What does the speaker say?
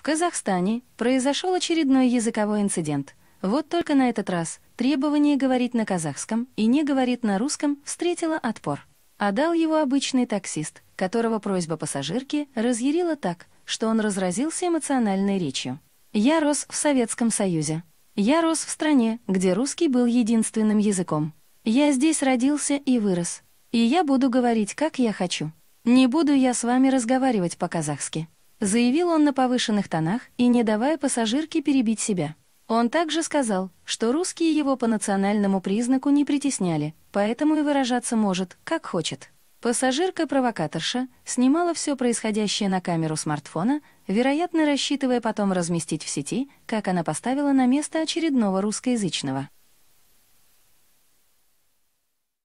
В Казахстане произошел очередной языковой инцидент. Вот только на этот раз требование говорить на казахском и не говорить на русском встретило отпор. А дал его обычный таксист, которого просьба пассажирки разъярила так, что он разразился эмоциональной речью. «Я рос в Советском Союзе. Я рос в стране, где русский был единственным языком. Я здесь родился и вырос. И я буду говорить, как я хочу. Не буду я с вами разговаривать по-казахски». Заявил он на повышенных тонах и не давая пассажирке перебить себя. Он также сказал, что русские его по национальному признаку не притесняли, поэтому и выражаться может, как хочет. Пассажирка-провокаторша снимала все происходящее на камеру смартфона, вероятно, рассчитывая потом разместить в сети, как она поставила на место очередного русскоязычного.